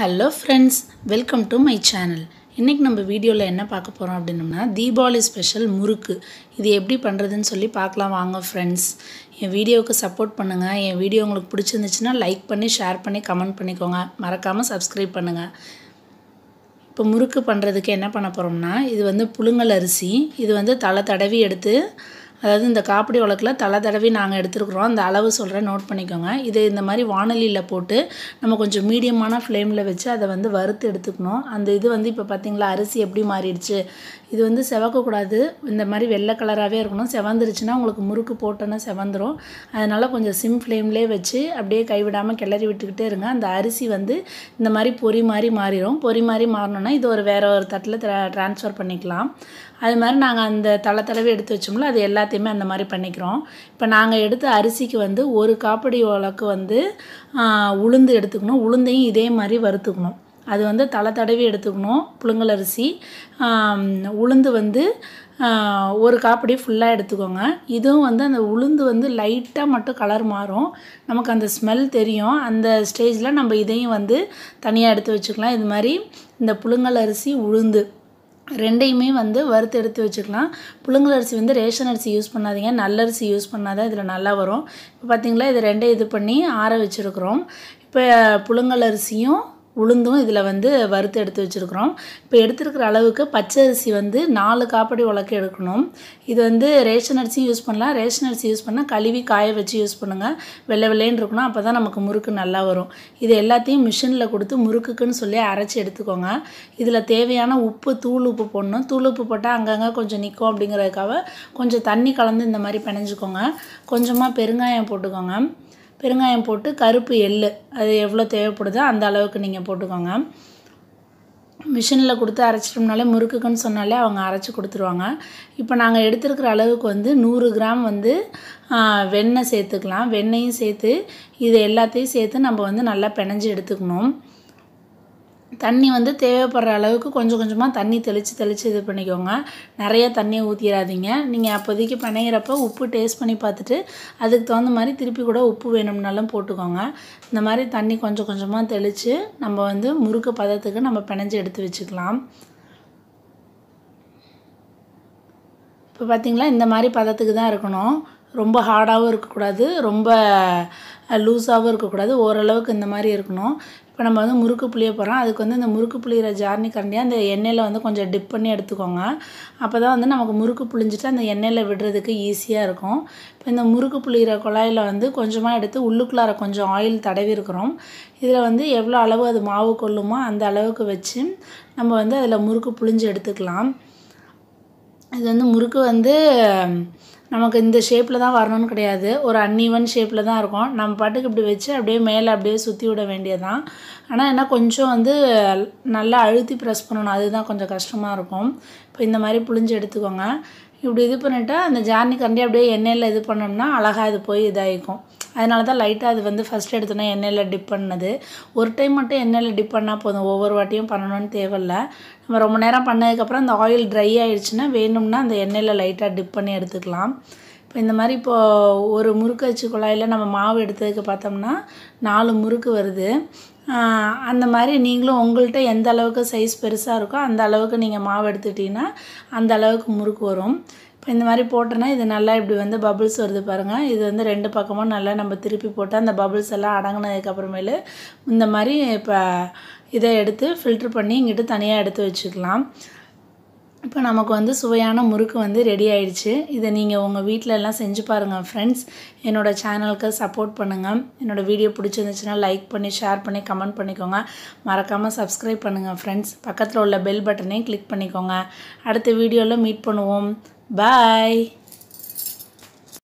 Hello friends welcome to my channel இன்றைக்கி நம்ம வீடியோவில் என்ன பார்க்க போகிறோம் அப்படின்னம்னா தீபாவளி ஸ்பெஷல் முறுக்கு இது எப்படி பண்ணுறதுன்னு சொல்லி பார்க்கலாம் வாங்க ஃப்ரெண்ட்ஸ் என் வீடியோவுக்கு சப்போர்ட் பண்ணுங்கள் என் வீடியோ உங்களுக்கு பிடிச்சிருந்துச்சுன்னா லைக் பண்ணி ஷேர் பண்ணி கமெண்ட் பண்ணிக்கோங்க மறக்காமல் சப்ஸ்கிரைப் பண்ணுங்கள் இப்போ முறுக்கு பண்ணுறதுக்கு என்ன பண்ண போகிறோம்னா இது வந்து புழுங்கல் அரிசி இது வந்து தலை தடவி எடுத்து அதாவது இந்த காப்படி வழக்கில் தலை தடவி நாங்கள் எடுத்துருக்குறோம் அந்த அளவு சொல்கிறேன் நோட் பண்ணிக்கோங்க இது இந்த மாதிரி வானொலியில் போட்டு நம்ம கொஞ்சம் மீடியமான ஃப்ளேமில் வச்சு அதை வந்து வறுத்து எடுத்துக்கணும் அந்த இது வந்து இப்போ பார்த்திங்களா அரிசி எப்படி மாறிடுச்சு இது வந்து செவக்கக்கூடாது இந்த மாதிரி வெள்ளை கலராகவே இருக்கணும் செவந்துருச்சுன்னா உங்களுக்கு முறுக்கு போட்டோன்னா செவந்துடும் அதனால் கொஞ்சம் சிம் ஃப்ளேம்லேயே வச்சு அப்படியே கைவிடாமல் கிளறி விட்டுக்கிட்டே இருங்க அந்த அரிசி வந்து இந்த மாதிரி பொறி மாதிரி மாறிடும் பொறி மாதிரி மாறணும்னா இது ஒரு வேறு ஒரு தட்டில் ட்ரான்ஸ்ஃபர் பண்ணிக்கலாம் அது மாதிரி நாங்கள் அந்த தலை தடவை எடுத்து வச்சோம்ல அது எல்லாத்தையும் எல்லாத்தையுமே அந்த மாதிரி பண்ணிக்கிறோம் இப்போ நாங்கள் எடுத்த அரிசிக்கு வந்து ஒரு காப்படி அளவுக்கு வந்து உளுந்து எடுத்துக்கணும் உளுந்தையும் இதே மாதிரி வறுத்துக்கணும் அது வந்து தலை தடவி எடுத்துக்கணும் புழுங்கல் அரிசி உளுந்து வந்து ஒரு காப்படி ஃபுல்லாக எடுத்துக்கோங்க இதுவும் வந்து அந்த உளுந்து வந்து லைட்டாக மட்டும் கலர் மாறும் நமக்கு அந்த ஸ்மெல் தெரியும் அந்த ஸ்டேஜில் நம்ம இதையும் வந்து தனியாக எடுத்து வச்சுக்கலாம் இது மாதிரி இந்த புழுங்கல் அரிசி உளுந்து ரெண்டையுமே வந்து வறுத்து எடுத்து வச்சுக்கலாம் புழுங்கல் அரிசி வந்து ரேஷன் அரிசி யூஸ் பண்ணாதீங்க நல்லரிசி யூஸ் பண்ணால் தான் இதில் நல்லா வரும் இப்போ பார்த்திங்களா இது ரெண்டையும் இது பண்ணி ஆற வச்சுருக்குறோம் இப்போ புழுங்கல் அரிசியும் உளுந்தும் இதில் வந்து வறுத்து எடுத்து வச்சுருக்குறோம் இப்போ எடுத்துருக்கிற அளவுக்கு பச்சை அரிசி வந்து நாலு காப்படி உலக்க எடுக்கணும் இது வந்து ரேஷன் அரிசி யூஸ் பண்ணலாம் ரேஷன் அரிசி யூஸ் பண்ணால் கழுவி காய வச்சு யூஸ் பண்ணுங்கள் வெள்ளை வெள்ளைன்னு இருக்கணும் அப்போ தான் நமக்கு முறுக்கு நல்லா வரும் இது எல்லாத்தையும் மிஷினில் கொடுத்து முறுக்குக்குன்னு சொல்லி அரைச்சி எடுத்துக்கோங்க இதில் தேவையான உப்பு தூள் உப்பு போடணும் தூள் உப்பு போட்டால் அங்கங்கே கொஞ்சம் நிற்கும் அப்படிங்கிறதுக்காக கொஞ்சம் தண்ணி கலந்து இந்த மாதிரி பிணைஞ்சிக்கோங்க கொஞ்சமாக பெருங்காயம் போட்டுக்கோங்க பெருங்காயம் போட்டு கருப்பு எள் அது எவ்வளோ தேவைப்படுதோ அந்த அளவுக்கு நீங்கள் போட்டுக்கோங்க மிஷினில் கொடுத்து அரைச்சிட்டோம்னாலே முறுக்குக்குன்னு சொன்னாலே அவங்க அரைச்சி கொடுத்துருவாங்க இப்போ நாங்கள் எடுத்துருக்கிற அளவுக்கு வந்து நூறு கிராம் வந்து வெண்ணெய் சேர்த்துக்கலாம் வெண்ணையும் சேர்த்து இது எல்லாத்தையும் சேர்த்து நம்ம வந்து நல்லா பிணைஞ்சி எடுத்துக்கணும் தண்ணி வந்து தேவைப்படுற அளவுக்கு கொஞ்சம் கொஞ்சமாக தண்ணி தெளித்து தெளித்து இது பண்ணிக்கோங்க நிறைய தண்ணியை ஊற்றிடாதீங்க நீங்கள் அப்போதைக்கு பிணையிறப்ப உப்பு டேஸ்ட் பண்ணி பார்த்துட்டு அதுக்கு தகுந்த மாதிரி திருப்பி கூட உப்பு வேணும்னாலும் போட்டுக்கோங்க இந்த மாதிரி தண்ணி கொஞ்சம் கொஞ்சமாக தெளித்து நம்ம வந்து முறுக்கு பதத்துக்கு நம்ம பிணைஞ்சு எடுத்து வச்சுக்கலாம் இப்போ பார்த்திங்களா இந்த மாதிரி பதத்துக்கு தான் இருக்கணும் ரொம்ப ஹார்டாகவும் இருக்கக்கூடாது ரொம்ப லூஸாகவும் இருக்கக்கூடாது ஓரளவுக்கு இந்த மாதிரி இருக்கணும் இப்போ நம்ம வந்து முறுக்கு புளியை போகிறோம் அதுக்கு வந்து இந்த முறுக்கு புளியிற ஜார்னி கரண்டியாக அந்த எண்ணெயில் வந்து கொஞ்சம் டிப் பண்ணி எடுத்துக்கோங்க அப்போ தான் வந்து நமக்கு முறுக்கு புளிஞ்சிட்டு அந்த எண்ணெயில் விடுறதுக்கு ஈஸியாக இருக்கும் இப்போ இந்த முறுக்கு புளியிற குழாயில் வந்து கொஞ்சமாக எடுத்து உள்ளுக்குள்ளார கொஞ்சம் ஆயில் தடவி இருக்கிறோம் இதில் வந்து எவ்வளோ அளவு அது மாவு கொள்ளுமோ அந்த அளவுக்கு வச்சு நம்ம வந்து அதில் முறுக்கு புளிஞ்சு எடுத்துக்கலாம் இது வந்து முறுக்கு வந்து நமக்கு இந்த ஷேப்பில் தான் வரணும்னு கிடையாது ஒரு அன்இவன் ஷேப்பில் தான் இருக்கும் நம்ம பாட்டுக்கு இப்படி வச்சு அப்படியே மேலே அப்படியே சுற்றி விட வேண்டியது தான் ஆனால் என்ன கொஞ்சம் வந்து நல்லா அழுத்தி ப்ரெஸ் பண்ணணும் அதுதான் கொஞ்சம் கஷ்டமாக இருக்கும் இப்போ இந்த மாதிரி புளிஞ்சு எடுத்துக்கோங்க இப்படி இது பண்ணிவிட்டால் அந்த ஜார்னி கண்டி அப்படியே எண்ணெயில் இது பண்ணோம்னா அழகாக இது போய் இதாகிக்கும் அதனால தான் லைட்டாக அது வந்து ஃபஸ்ட் எடுத்தோன்னா எண்ணெயில் டிப் பண்ணது ஒரு டைம் மட்டும் எண்ணெயில் டிப் பண்ணால் போதும் ஒவ்வொரு வாட்டியும் பண்ணணும்னு தேவையில்ல நம்ம ரொம்ப நேரம் பண்ணதுக்கப்புறம் அந்த ஆயில் ட்ரை ஆகிடுச்சுன்னா வேணும்னா அந்த எண்ணெயில் லைட்டாக டிப் பண்ணி எடுத்துக்கலாம் இப்போ இந்த மாதிரி இப்போது ஒரு முறுக்கு வச்சு குழாயில் நம்ம மாவு எடுத்ததுக்கு பார்த்தோம்னா நாலு முறுக்கு வருது அந்த மாதிரி நீங்களும் உங்கள்கிட்ட எந்த அளவுக்கு சைஸ் பெருசாக இருக்கோ அந்த அளவுக்கு நீங்கள் மாவு எடுத்துக்கிட்டிங்கன்னா அந்த அளவுக்கு முறுக்கு வரும் இப்போ இந்த மாதிரி போட்டோன்னா இது நல்லா இப்படி வந்து பபுள்ஸ் வருது பாருங்கள் இது வந்து ரெண்டு பக்கமும் நல்லா நம்ம திருப்பி போட்டால் அந்த பபுள்ஸ் எல்லாம் அடங்கினதுக்கப்புறமேல இந்த மாதிரி இப்போ இதை எடுத்து ஃபில்ட்ரு பண்ணி இங்கிட்டு தனியாக எடுத்து வச்சுக்கலாம் இப்போ நமக்கு வந்து சுவையான முறுக்கு வந்து ரெடி ஆயிடுச்சு இதை நீங்கள் உங்கள் வீட்டில் எல்லாம் செஞ்சு பாருங்கள் ஃப்ரெண்ட்ஸ் என்னோடய சேனலுக்கு சப்போர்ட் பண்ணுங்கள் என்னோடய வீடியோ பிடிச்சிருந்துச்சுன்னா லைக் பண்ணி ஷேர் பண்ணி கமெண்ட் பண்ணிக்கோங்க மறக்காமல் சப்ஸ்கிரைப் பண்ணுங்கள் ஃப்ரெண்ட்ஸ் பக்கத்தில் உள்ள பெல் பட்டனையும் கிளிக் பண்ணிக்கோங்க அடுத்த வீடியோவில் மீட் பண்ணுவோம் Bye.